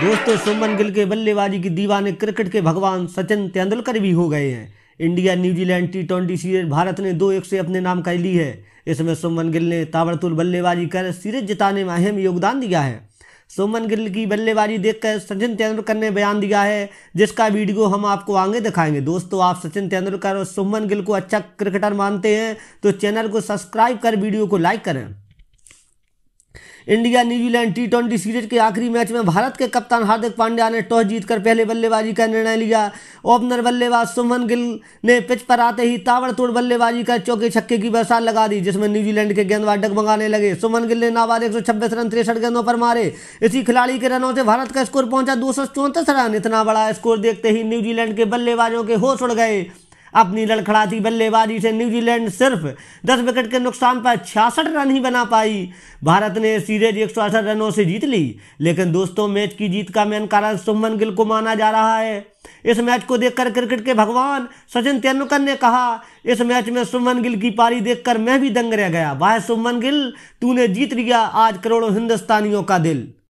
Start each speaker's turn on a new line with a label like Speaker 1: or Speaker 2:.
Speaker 1: दोस्तों सुमन गिल के बल्लेबाजी की दीवाने क्रिकेट के भगवान सचिन तेंदुलकर भी हो गए हैं India New Zealand T twenty series Bharat ने दो एक से अपने नाम कर ली है इसमें सुमन गिल ने ताबड़तुल बल्लेबाजी कर सीरीज जिताने में अहम योगदान दिया है सुमन गिल की बल्लेबाजी देखकर सचिन तेंदुलकर ने बयान दिया है जिसका वीडियो हम आपको आगे दिखाएंगे दोस्तों आप सचिन तेंदुलकर और सुमन गिल को अच्छा क्रिकेटर मानते हैं तो चैनल को सब्सक्राइब कर वीडियो को लाइक करें India New Zealand T twenty series के आखिरी मैच में भारत के कप्तान हार्दिक पांड्या ने टॉस जीतकर पहले बल्लेबाजी का निर्णय लिया ओपनर बल्लेबाज सुमन गिल ने पिच पर आते ही ताबड़तोड़ बल्लेबाजी कर चौके छक्के की बरसात लगा दी जिसमें न्यूजीलैंड के गेंदबाज डगमगाने लगे सुमन गिल ने नाबाद एक रन तिरसठ गेंदों पर मारे इसी खिलाड़ी के रनों से भारत का स्कोर पहुंचा दो रन इतना बड़ा स्कोर देखते ही न्यूजीलैंड के बल्लेबाजों के होश उड़ गए अपनी लड़खड़ाती बल्लेबाजी से न्यूजीलैंड सिर्फ 10 विकेट के नुकसान पर छियासठ रन ही बना पाई भारत ने सीरीज एक रनों से जीत ली लेकिन दोस्तों मैच की जीत का मेन कारण सुमन गिल को माना जा रहा है इस मैच को देखकर क्रिकेट के भगवान सचिन तेंदुलकर ने कहा इस मैच में सुमन गिल की पारी देखकर मैं भी दंग रह गया भाई सुमन गिल तूने जीत लिया आज करोड़ों हिंदुस्तानियों का दिल